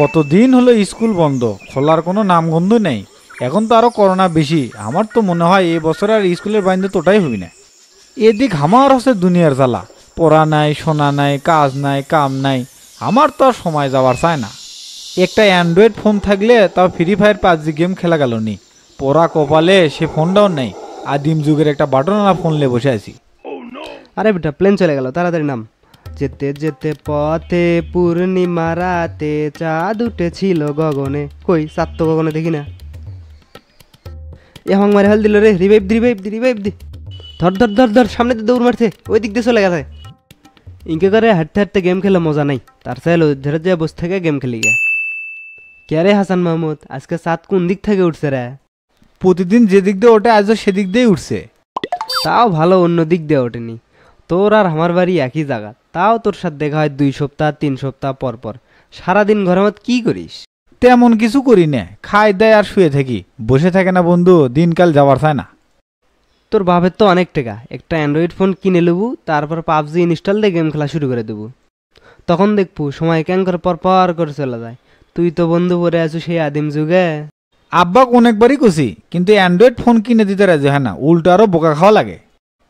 কতদিন হলো স্কুল বন্ধ খোলার কোনো নামগন্ধ নেই এখন তো আরও করোনা বেশি আমার তো মনে হয় এ বছর আর স্কুলের বাইন্দে তোটাই হবি না এদিক আমার হচ্ছে দুনিয়ার জ্বালা পড়া নাই শোনা নাই কাজ নাই কাম নাই আমার তো আর সময় যাওয়ার চায় না একটা অ্যান্ড্রয়েড ফোন থাকলে তাও ফ্রি ফায়ার পাবজি গেম খেলা গেল নি পড়া কপালে সে ফোনটাও নেই আদিম যুগের একটা বাটন ফোন নিয়ে বসে আছি আরে বেটা প্লেন চলে গেল তাড়াতাড়ি নাম যেতে যেতে পথে পূর্ণিমা রাতে চাঁদ উঠেছিল গগনে কই সাত তো গগনে দেখি না এ মারে হাল দিল রে রিভাইভ দি রিভাইভ দি রিভাইভ দি ধর ধর ধর ধর সামনে তো দৌড় মারছে ওই দিক দিয়ে চলে গেছে ইনকে করে হাঁটতে হাঁটতে গেম খেলে মজা নাই তার চাইল ধরে যে বসে থেকে গেম খেলি গিয়া কে হাসান মাহমুদ আজকে সাত কোন দিক থেকে উঠছে রে প্রতিদিন যেদিক দিয়ে ওঠে আজও সেদিক দিয়েই উঠছে তাও ভালো অন্য দিক দিয়ে ওঠেনি তোর আর আমার বাড়ি একই জায়গা তাও তোর সাথে দেখা হয় দুই সপ্তাহ তিন সপ্তাহ পর পর সারাদিন ঘরের মত কি করিস তেমন কিছু করি না খাই দেয় আর শুয়ে থাকি বসে থাকে না বন্ধু দিনকাল যাওয়ার চায় না তোর বাপের তো অনেক টাকা একটা অ্যান্ড্রয়েড ফোন কিনে লেবু তারপর পাবজি ইনস্টল দিয়ে গেম খেলা শুরু করে দেবো তখন দেখবো সময় ক্যাঙ্কর পর পর করে চলে যায় তুই তো বন্ধু পরে আছো সেই আদিম যুগে আব্বাক অনেকবারই কুসি কিন্তু অ্যান্ড্রয়েড ফোন কিনে দিতে রাজি হয় না উল্টো আরও বোকা খাওয়া লাগে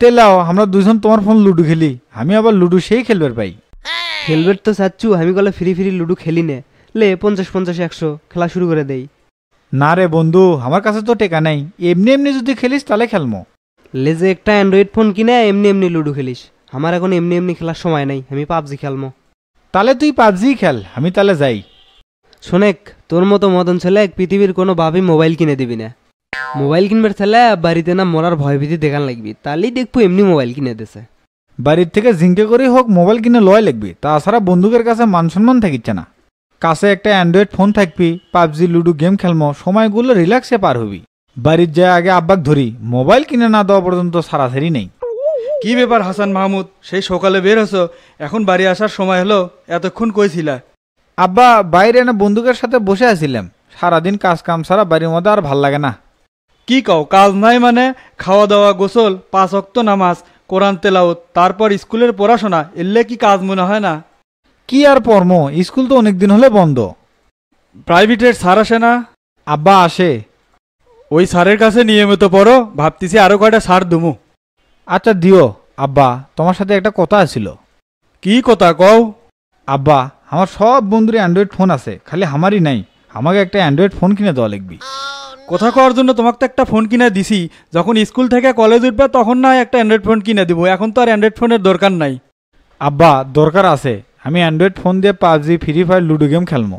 তেলাও আমরা দুজন তোমার ফোন লুডু খেলি আমি আবার লুডু সেই খেলবার পাই খেলবে তো চাচ্ছু আমি গলা ফ্রি ফ্রি লুডু খেলি নে লে পঞ্চাশ পঞ্চাশ একশো খেলা শুরু করে দেই না রে বন্ধু আমার কাছে তো টেকা নাই এমনি এমনি যদি খেলিস তাহলে খেলমো লে যে একটা অ্যান্ড্রয়েড ফোন কিনে এমনি এমনি লুডু খেলিস আমার এখন এমনি এমনি খেলার সময় নাই আমি পাবজি খেলমো তাহলে তুই পাবজি খেল আমি তাহলে যাই শোনেক তোর মতো মদন ছেলে পৃথিবীর কোনো ভাবে মোবাইল কিনে দিবি না মোবাইল কিনবার ছেলে বাড়িতে না মরার ভয়ভীতি দেখান লাগবি তাহলেই দেখবো এমনি মোবাইল কিনে দেশে বাড়ির থেকে জিঙ্কে করে হোক মোবাইল কিনে লয় লাগবি তাছাড়া বন্ধুকের কাছে মান সম্মান থাকিচ্ছে না কাছে একটা অ্যান্ড্রয়েড ফোন থাকবি পাবজি লুডো গেম খেলমো সময়গুলো রিল্যাক্সে পার হবি বাড়ির যায় আগে আব্বাক ধরি মোবাইল কিনে না দেওয়া পর্যন্ত সারাসারি নেই কি ব্যাপার হাসান মাহমুদ সেই সকালে বের হছো এখন বাড়ি আসার সময় হলো এতক্ষণ কইছিলা আব্বা বাইরে না বন্ধুকের সাথে বসে আছিলাম সারাদিন কাজ কাম ছাড়া বাড়ির মধ্যে আর ভাল লাগে না কি কও কাজ নাই মানে খাওয়া দাওয়া গোসল পাঁচ অক্ত নামাজ কোরআন তেলাওত তারপর স্কুলের পড়াশোনা এলে কি কাজ মনে হয় না কি আর পর্ম স্কুল তো অনেক দিন হলে বন্ধ প্রাইভেটের স্যার আসে না আব্বা আসে ওই স্যারের কাছে নিয়মিত পড়ো ভাবতেছি আরও কয়টা সার দুমু আচ্ছা দিও আব্বা তোমার সাথে একটা কথা আছিল কি কথা কও আব্বা আমার সব বন্ধুরই অ্যান্ড্রয়েড ফোন আছে খালি আমারই নাই আমাকে একটা অ্যান্ড্রয়েড ফোন কিনে দেওয়া লাগবে কথা কওয়ার জন্য তোমাকে তো একটা ফোন কিনে দিছি যখন স্কুল থেকে কলেজ উঠবে তখন না একটা অ্যান্ড্রয়েড ফোন কিনে দিব এখন তো আর অ্যান্ড্রয়েড ফোনের দরকার নাই আব্বা দরকার আছে আমি অ্যান্ড্রয়েড ফোন দিয়ে PUBG free fire ludo game খেলবো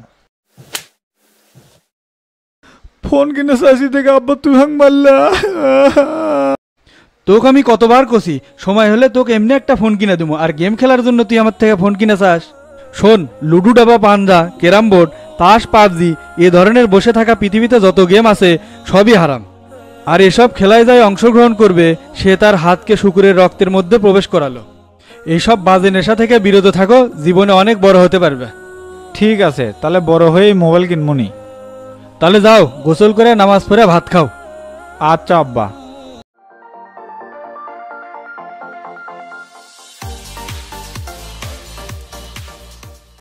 ফোন কিনে চাইছি থেকে আব্বা তুই হাং মারলা তোকে আমি কতবার কষি সময় হলে তোকে এমনি একটা ফোন কিনে দেবো আর গেম খেলার জন্য তুই আমার থেকে ফোন কিনে চাস শোন লুডু ডাবা পান্ডা ক্যারাম বোর্ড তাস পাবজি এ ধরনের বসে থাকা পৃথিবীতে যত গেম আছে সবই হারাম আর এসব খেলায় যাই অংশগ্রহণ করবে সে তার হাতকে শুকুরের রক্তের মধ্যে প্রবেশ করালো এইসব বাজে নেশা থেকে বিরত থাকো জীবনে অনেক বড় হতে পারবে ঠিক আছে তাহলে বড় হয়েই মোবাইল কিনবনি তাহলে যাও গোসল করে নামাজ পড়ে ভাত খাও আচ্ছা আব্বা